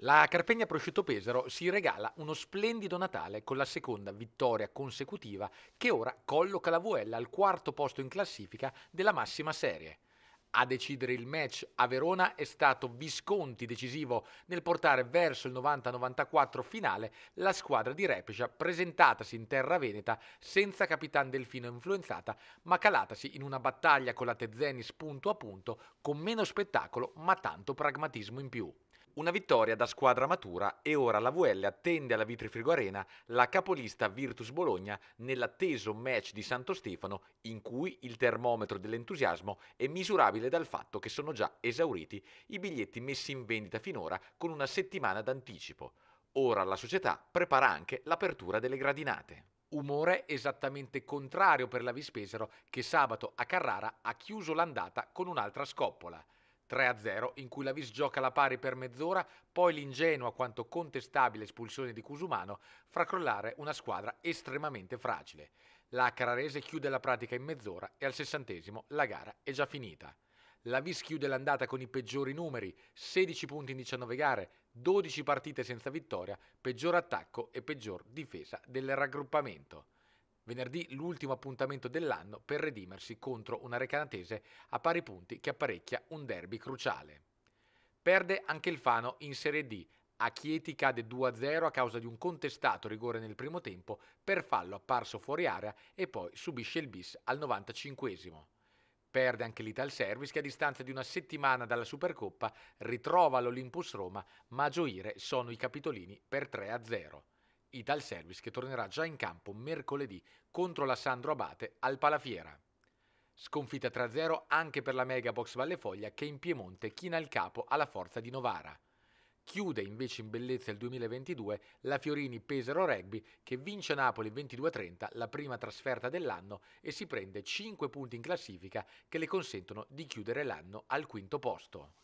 La Carpegna Prosciutto Pesaro si regala uno splendido Natale con la seconda vittoria consecutiva che ora colloca la Vuella al quarto posto in classifica della massima serie. A decidere il match a Verona è stato Visconti decisivo nel portare verso il 90-94 finale la squadra di Repescia presentatasi in terra veneta senza Capitan Delfino influenzata ma calatasi in una battaglia con la Tezenis punto a punto con meno spettacolo ma tanto pragmatismo in più. Una vittoria da squadra matura e ora la VL attende alla Vitrifrigo Arena la capolista Virtus Bologna nell'atteso match di Santo Stefano in cui il termometro dell'entusiasmo è misurabile dal fatto che sono già esauriti i biglietti messi in vendita finora con una settimana d'anticipo. Ora la società prepara anche l'apertura delle gradinate. Umore esattamente contrario per la Vispesero che sabato a Carrara ha chiuso l'andata con un'altra scoppola. 3-0 in cui la Vis gioca alla pari per mezz'ora, poi l'ingenua quanto contestabile espulsione di Cusumano fra crollare una squadra estremamente fragile. La Cararese chiude la pratica in mezz'ora e al sessantesimo la gara è già finita. La Vis chiude l'andata con i peggiori numeri, 16 punti in 19 gare, 12 partite senza vittoria, peggior attacco e peggior difesa del raggruppamento. Venerdì l'ultimo appuntamento dell'anno per redimersi contro una recanatese a pari punti che apparecchia un derby cruciale. Perde anche il Fano in Serie D. A Chieti cade 2-0 a causa di un contestato rigore nel primo tempo per fallo apparso fuori area e poi subisce il bis al 95 Perde anche l'Ital Service che a distanza di una settimana dalla Supercoppa ritrova l'Olympus Roma, ma a gioire sono i capitolini per 3-0. Ital Service che tornerà già in campo mercoledì contro la Sandro Abate al Palafiera. Sconfitta 3-0 anche per la Megabox Vallefoglia che in Piemonte china il capo alla forza di Novara. Chiude invece in bellezza il 2022 la Fiorini Pesaro Rugby che vince Napoli 22-30, la prima trasferta dell'anno, e si prende 5 punti in classifica che le consentono di chiudere l'anno al quinto posto.